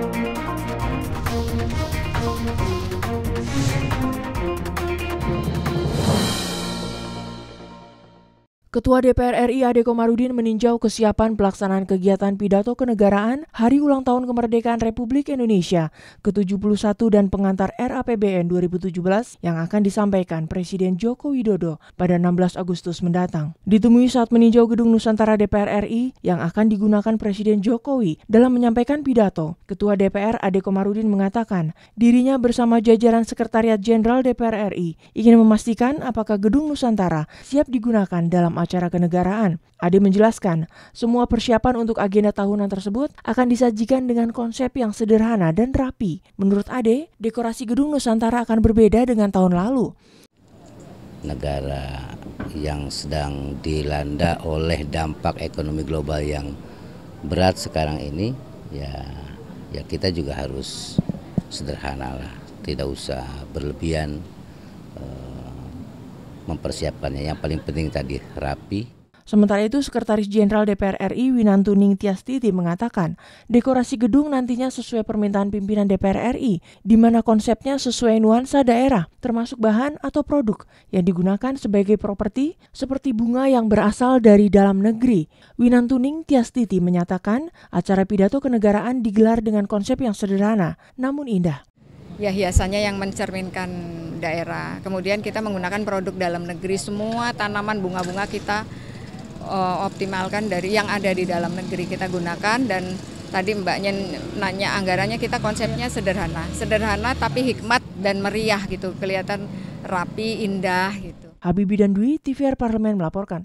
Thank you. Ketua DPR RI Ade Komarudin meninjau kesiapan pelaksanaan kegiatan pidato kenegaraan Hari Ulang Tahun Kemerdekaan Republik Indonesia ke-71 dan pengantar RAPBN 2017 yang akan disampaikan Presiden Joko Widodo pada 16 Agustus mendatang. Ditemui saat meninjau Gedung Nusantara DPR RI yang akan digunakan Presiden Jokowi dalam menyampaikan pidato, Ketua DPR Ade Komarudin mengatakan dirinya bersama jajaran Sekretariat Jenderal DPR RI ingin memastikan apakah Gedung Nusantara siap digunakan dalam acara kenegaraan. Ade menjelaskan, semua persiapan untuk agenda tahunan tersebut akan disajikan dengan konsep yang sederhana dan rapi. Menurut Ade, dekorasi gedung Nusantara akan berbeda dengan tahun lalu. Negara yang sedang dilanda oleh dampak ekonomi global yang berat sekarang ini, ya ya kita juga harus sederhana lah, tidak usah berlebihan mempersiapkannya. Yang paling penting tadi rapi. Sementara itu, Sekretaris Jenderal DPR RI Winantuning Tiastiti mengatakan, dekorasi gedung nantinya sesuai permintaan pimpinan DPR RI, di mana konsepnya sesuai nuansa daerah, termasuk bahan atau produk yang digunakan sebagai properti, seperti bunga yang berasal dari dalam negeri. Winantuning Tiastiti menyatakan, acara pidato kenegaraan digelar dengan konsep yang sederhana, namun indah. Ya, hiasannya yang mencerminkan daerah. Kemudian kita menggunakan produk dalam negeri, semua tanaman bunga-bunga kita uh, optimalkan dari yang ada di dalam negeri kita gunakan dan tadi mbaknya nanya anggarannya kita konsepnya sederhana sederhana tapi hikmat dan meriah gitu kelihatan rapi indah gitu Habibie dan Dwi TVR Parlemen melaporkan